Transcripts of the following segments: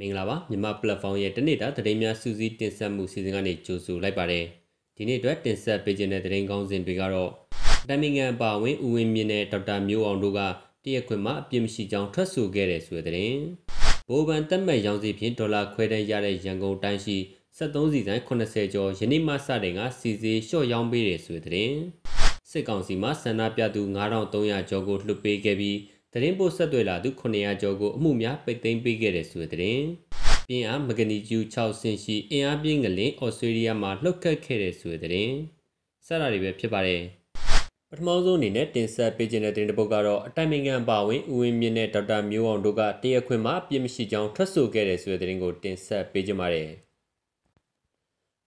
မင်္ဂလာပါမြန်မာ platform ရဲ့တနေ့တာသတင်းများစူးစီးတင်ဆက်မှုစီစဉ်ကနေကြိုဆိုလိုက်ပါတယ်ဒီနေ့အတွက်တင်ဆက်ပေးခြင်းတဲ့သတင်းကောင်းစဉ်တွေကတော့တမင်ငံပါဝင်ဦးဝင်းမြင့်နဲ့ဒေါက်တာမျိုးအောင်တို့ကတရက်ခွင်မှာအပြစ်မရှိကြောင်းထွက်ဆိုခဲ့တဲ့ဆိုတဲ့သတင်းဘိုးဘန်တက်မဲ့ရောင်းစီဖြင့်ဒေါ်လာခွဲတန်းရတဲ့ရန်ကုန်တိုင်းရှိ73စီဆိုင်80ကျော်ယနေ့မှစတင်ကစီစီလျှော့ရောင်းပေးတယ်ဆိုတဲ့သတင်းစစ်ကောင်စီမှဆန္ဒပြသူ9300ကျော်ကိုလွှတ်ပေးခဲ့ပြီးသတင်းပို့ဆက်သွယ်လာသူ900ကျော်ကိုအမှုများပိတ်သိမ်းပေးခဲ့တယ်ဆိုတဲ့သတင်းပြင်းအားမဂနီကျူ6ဆင့်ရှိအင်အားပြင်းငလင်ဩစတြေးလျမှာလှုပ်ခတ်ခဲ့တယ်ဆိုတဲ့သတင်းဆက်လာတွေပဲဖြစ်ပါတယ်ပထမဆုံးအနေနဲ့တင်ဆက်ပေးခြင်းတဲ့တင်တပုတ်ကတော့အတိုင်ပင်ခံပါဝင်ဦးဝင်းမြင့်နဲ့ဒေါက်တာမျိုးအောင်တို့ကတရားခွင်မှာပြစ်မရှိကြောင်းထွက်ဆိုခဲ့တယ်ဆိုတဲ့တင်ကိုတင်ဆက်ပေးခြင်းပါတယ်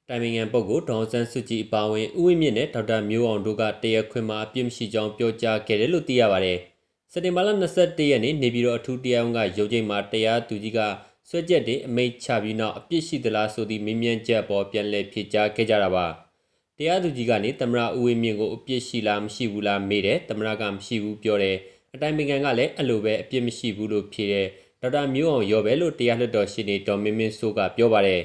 တိုင်ပင်ခံပုဂ္ဂိုလ်ဒေါ်စန်းစုကြည်အပါဝင်ဦးဝင်းမြင့်နဲ့ဒေါက်တာမျိုးအောင်တို့ကတရားခွင်မှာပြစ်မရှိကြောင်းပြောကြားခဲ့တယ်လို့သိရပါတယ်။စက်တင်ဘာလ21ရက်နေ့နေပြည်တော်အထူးတရားရုံးကရုပ်ချိန်မှာတရားသူကြီးကဆွဲချက်တင်အမိန့်ချပြီးနောက်အပြစ်ရှိသလားဆိုသည့်မေးမြန်းချက်ပေါ်ပြန်လည်ဖြေကြားခဲ့ကြတာပါတရားသူကြီးကနေသမရဦးဝင်းမြင့်ကိုအပြစ်ရှိလားမရှိဘူးလားမေးတယ်သမရကမရှိဘူးပြောတယ်အတိုင်းပင်ခံကလည်းအဲ့လိုပဲအပြစ်မရှိဘူးလို့ဖြေတယ်ဒေါက်တာမျိုးအောင်ရောပဲလို့တရားလွှတ်တော်ရှင်နေဒေါ်မင်းမင်းစိုးကပြောပါတယ်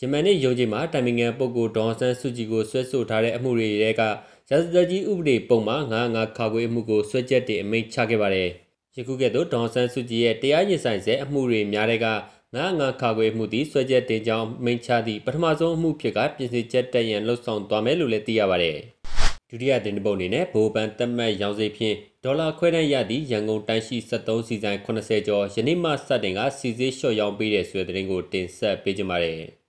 ရမန်နဲ့ရုံးချိန်မှာတိုင်ပင်ငံပုဂ္ဂိုလ်ဒေါ်ဆန်းစုကြည်ကိုဆွဲဆိုထားတဲ့အမှုတွေတဲကရာဇသတ်ကြီးဥပဒေပုံမှာ955ခါခွေမှုကိုဆွဲချက်တင်အမိန့်ချခဲ့ပါတယ်။ယခုကဲ့သို့ဒေါ်ဆန်းစုကြည်ရဲ့တရားရင်ဆိုင်ဆဲအမှုတွေများတဲ့က955ခါခွေမှုသည်ဆွဲချက်တင်ကြောင်းအမိန့်ချသည့်ပထမဆုံးအမှုဖြစ်ကပြင်ဆင်ချက်တက်ရန်လှုံ့ဆော်သွားမယ်လို့လည်းသိရပါတယ်။ဒုတိယတင်ပုံအနေနဲ့ဘိုပန်တက်မှတ်ရောင်းစိတ်ဖြင့်ဒေါ်လာခွဲတန်းရသည့်ရန်ကုန်တိုင်းရှိ73စီဇန်80ကျော်ယနေ့မှစတင်ကစီစေးလျှော့ရောင်းပေးတဲ့ဆွေးတဲ့တင်ကိုတင်ဆက်ပေးကြပါမယ်။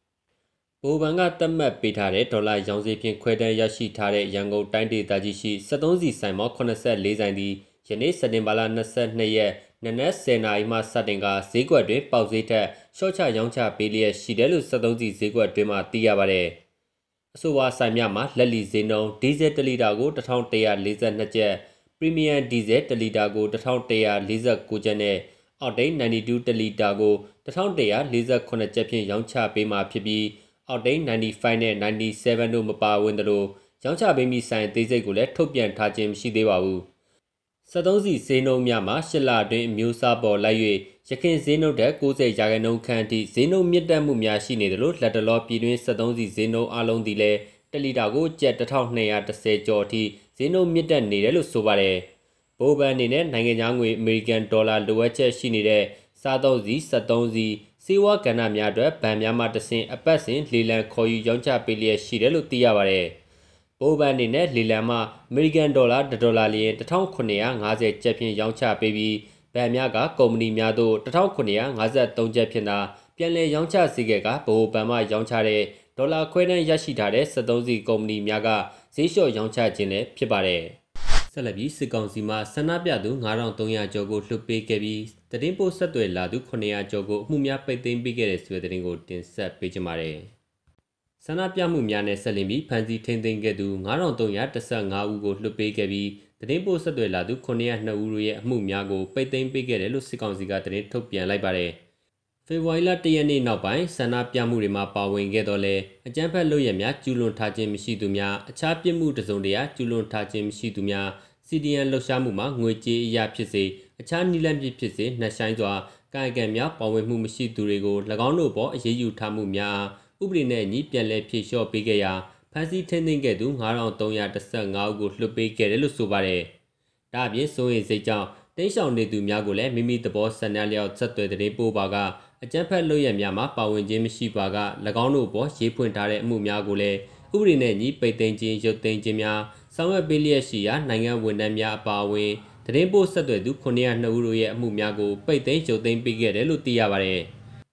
ဘိုဘန်ကသတ်မှတ်ပေးထားတဲ့ဒေါ်လာရောင်းစည်းဖြင့်ခွဲတန်းရရှိထားတဲ့ရန်ကုန်တိုင်းဒေသကြီးရှိ73စီဆိုင်မော84ဆိုင်သည်ယနေ့စတင်ပါလာ22ရက်နနက်10နာရီမှစတင်ကဈေးကွက်တွင် ပေါက်ဈေးထက်ရှော့ချရောင်းချပေးလျက်ရှိတယ်လို့73စီဈေးကွက်တွင်မှသိရပါတယ်။အဆိုပါဆိုင်များမှာလက်လီဈေးနှုန်းဒီဇယ်1လီတာကို1142ကျပ်ပရီမီယံဒီဇယ်1လီတာကို1149ကျပ်နဲ့အော့တိန်92တလီတာကို1148ကျပ်ဖြင့်ရောင်းချပေးမှာဖြစ်ပြီးအောက်တိန်95နဲ့97တို့မပါဝင်သလိုရောင်းချပေးမိဆိုင်သေးစိတ်ကိုလည်းထုတ်ပြန်ထားခြင်းမရှိသေးပါဘူး73စီဈေးနှုန်းများမှာ၈လအတွင်းမျိုးစားပေါ်လိုက်၍ရခင်ဈေးနှုန်းတက်60ရာခိုင်နှုန်းခန့်အထိဈေးနှုန်းမြင့်တက်မှုများရှိနေသလိုလက်တလောပြည်တွင်း73စီဈေးနှုန်းအလုံးဒီလည်းတလီတာကိုကျပ်1230ကျော်အထိဈေးနှုန်းမြင့်တက်နေတယ်လို့ဆိုပါတယ်။ဘိုးဘန်အနေနဲ့နိုင်ငံခြားငွေအမေရိကန်ဒေါ်လာလိုအပ်ချက်ရှိနေတဲ့စားသုံးစီ73စီစေဝါကဏ္ဍများအတွက်ဗန်များမှတဆင့်အပတ်စဉ်လေလံခေါ်ယူရောင်းချပေးလျက်ရှိတယ်လို့သိရပါတယ်။ပိုးပန်အနေနဲ့လေလံမှာအမေရိကန်ဒေါ်လာ1ဒေါ်လာလျင်1950ကျပ်ဖြင့်ရောင်းချပေးပြီးဗန်များကကုမ္ပဏီများသို့1953ကျပ်ဖြင့်သာပြန်လည်ရောင်းချစေခဲ့ကဗဟိုဘဏ်မှရောင်းချတဲ့ဒေါ်လာခွဲတန်းရရှိထားတဲ့73စီကုမ္ပဏီများကဈေးလျှော့ရောင်းချခြင်းလည်းဖြစ်ပါတယ်။ဆက်လက်ပြီးစစ်ကောင်စီမှဆန္ဒပြသူ9300ကျော်ကိုလွှတ်ပေးခဲ့ပြီးတည်င်းပို့ဆက်သွယ်လာသူ900ကျော်ကိုအမှုများပိတ်သိမ်းပေးခဲ့တဲ့ဆိုတဲ့တည်င်းကိုတင်ဆက်ပေးကြပါမယ်။ဆန္ဒပြမှုများနဲ့ဆက်လင်ပြီးဖမ်းဆီးထိန်းသိမ်းခဲ့သူ9315ဦးကိုလွှတ်ပေးခဲ့ပြီးတည်င်းပို့ဆက်သွယ်လာသူ902ဦးတို့ရဲ့အမှုများကိုပိတ်သိမ်းပေးခဲ့တယ်လို့စစ်ကောင်စီကတည်င်းထုတ်ပြန်လိုက်ပါတယ်။ဖေဖော်ဝါရီလ၁ရက်နေ့နောက်ပိုင်းဆန္ဒပြမှုတွေမှာပါဝင်ခဲ့တော့လဲအကြမ်းဖက်လုပ်ရများကျူးလွန်ထားခြင်းမရှိသူများအခြားပြစ်မှုတစုံတရာကျူးလွန်ထားခြင်းမရှိသူများ CDN လှုပ်ရှားမှုမှာငွေကြေးအရာဖြစ်စေအခြားနည်းလမ်းပြဖြစ်စေနှက်ဆိုင်စွာကာယကံများပါဝင်မှုမရှိသူတွေကို၎င်းတို့ပေါ်အရေးယူထားမှုများဥပဒေနဲ့ညီပြန်လည်ဖြေလျှော့ပေးခဲ့ရာဖမ်းဆီးထိန်းသိမ်းခဲ့သူ9315ဦးကိုလွှတ်ပေးခဲ့တယ်လို့ဆိုပါတယ်။ဒါအပြင်စိုးရိမ်စိတ်ကြောင့်တိန့်ရှောင်နေသူများကိုလည်းမိမိသဘောဆန္ဒလျောက်ဆက်သွယ်တဲ့ပို့ပါကအကြမ်းဖက်လုပ်ရများမှာပါဝင်ခြင်းမရှိပါက၎င်းတို့ပေါ်ရေးဖွင့်ထားတဲ့အမှုများကိုလည်းဥပဒေနဲ့ညီပိတ်သိမ်းခြင်းရုပ်သိမ်းခြင်းများဆောင်ရွက်ပေးလျက်ရှိရာနိုင်ငံဝန်ထမ်းများအပါအဝင်။သတင်းပို့ဆက်သွယ်သူ902ဦးတို့ရဲ့အမှုများကို ပိတ်သိမ်းရုပ်သိမ်းပေးခဲ့တယ်လို့သိရပါတယ်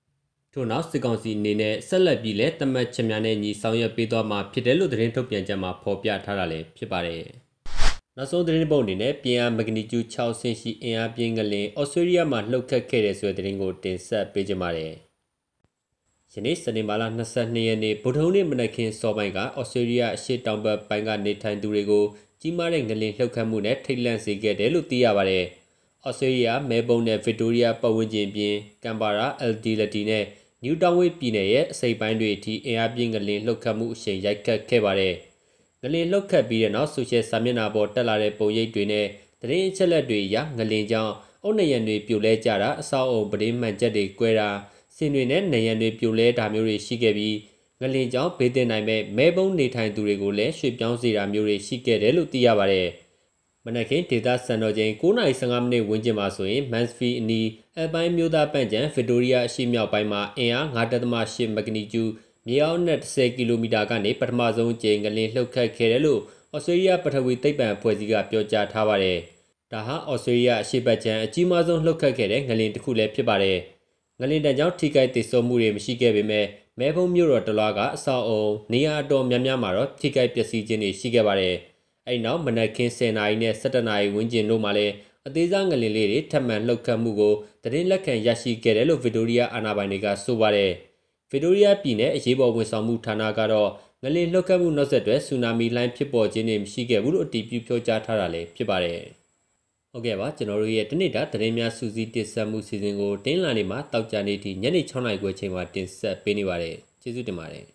။ထို့နောက်စစ်ကောင်စီအနေနဲ့ဆက်လက်ပြီးလည်းတမတ်ချက်များနဲ့ညီဆောင်ရွက်ပေးသွားမှာဖြစ်တယ်လို့သတင်းထုတ်ပြန်ချက်မှာဖော်ပြထားတာလည်းဖြစ်ပါတယ်။နောက်ဆုံးသတင်းပုံအနေနဲ့ပြင်အားမဂနီကျူ6ဆင့်ရှိအင်အားပြင်းကလင်ဩစတြေးလျမှာလှုပ်ခတ်ခဲ့တဲ့ဆိုတဲ့သတင်းကိုတင်ဆက်ပေးကြပါမယ်။ယနေ့စနေပါလာ22ရက်နေ့ဗုဒ္ဓဟူးနေ့မနက်ခင်းစောပိုင်းကဩစတြေးလျအရှေ့တောင်ဘက်ပိုင်းကနေထိုင်သူတွေကိုကြီးမားတဲ့ငလင်လှုပ်ခတ်မှုနဲ့ထိတ်လန့်စေခဲ့တယ်လို့သိရပါတယ်။ဩစတြေးလျမဲပုံနဲ့ဗစ်တိုးရီးယားပတ်ဝန်းကျင်ပြင်ကမ်ဘာရာအယ်ဒီလက်တီနဲ့နယူတောင်းဝေးပြည်နယ်ရဲ့အစိပ်ပိုင်းတွေထိအင်အားပြင်းငလင်လှုပ်ခတ်မှုအရှိန်ရိုက်ခတ်ခဲ့ပါတယ်။ငလင်လှုပ်ခတ်ပြီးတဲ့နောက်ဆိုရှယ်စာမျက်နှာပေါ်တက်လာတဲ့ပုံရိပ်တွေနဲ့သတင်းအချက်အလက်တွေအရငလင်ကြောင့်အုတ်နယံတွေပြိုလဲကြတာအဆောက်အုံပဒင်းမှန်ချက်တွေကွဲတာဆင်တွေနဲ့နယံတွေပြိုလဲတာမျိုးတွေရှိခဲ့ပြီးငလင်ကြောင့်ဘေးတင်နိုင်မဲ့မဲပုံးနေထိုင်သူတွေကိုလည်းရွှေ့ပြောင်းစေတာမျိုးတွေရှိခဲ့တယ်လို့သိရပါတယ်။မနက်ခင်းဒေသစံတော်ချိန်9:15မိနစ်ဝန်းကျင်မှာဆိုရင် Mansfield အနီးအပိုင်းမြို့သားပန့်ကျန် Victoria အရှိမြောက်ပိုင်းမှာအင်အား9.8မဂနီကျူမြေအောက်နဲ့10ကီလိုမီတာကနေပထမဆုံးကြိမ်ငလင်လှုပ်ခတ်ခဲ့တယ်လို့ဩစတြေးလျပထဝီသိပ္ပံအဖွဲ့အစည်းကပြောကြားထားပါတယ်။ဒါဟာဩစတြေးလျအရှေ့ဘက်ခြမ်းအကြီးမားဆုံးလှုပ်ခတ်ခဲ့တဲ့ငလင်တစ်ခုလည်းဖြစ်ပါတယ်။ငလင်တန်ကြောင့်ထိခိုက်ဒေဆုံးမှုတွေမရှိခဲ့ပေမဲ့မဲခုံမြို့တော်တလွားကအဆောက်အုံနေရာတော်များများမှာတော့ထိခိုက်ပျက်စီးခြင်းတွေရှိခဲ့ပါတယ်။အဲ့နောက်မနက်ခင်း10နာရီနဲ့17နာရီဝန်းကျင်တို့မှာလည်းအသေးစားငလင်လေးတွေထပ်မံလှုပ်ခတ်မှုကိုသတင်းလက်ခံရရှိခဲ့တယ်လို့ဗစ်တိုးရီးယားအာဏာပိုင်တွေကဆိုပါတယ်။ဗစ်တိုးရီးယားပြည်နယ်အရေးပေါ်ဝန်ဆောင်မှုဌာနကတော့ငလင်လှုပ်ခတ်မှုနောက်ဆက်တွဲဆူနာမီလှိုင်းဖြစ်ပေါ်ခြင်းတွေမရှိခဲ့ဘူးလို့အတည်ပြုပြောကြားထားတာလည်းဖြစ်ပါတယ်။ဟုတ်ကဲ့ပါကျွန်တော်တို့ရဲ့တနေ့တာသတင်းများစူးစီးတင်ဆက်မှုစီစဉ်ကိုတင်းလာနေမှာတောက်ကြနေသည့်ညနေ6:00နာရီခွဲချိန်မှာတင်ဆက်ပေးနေပါတယ်ကျေးဇူးတင်ပါတယ်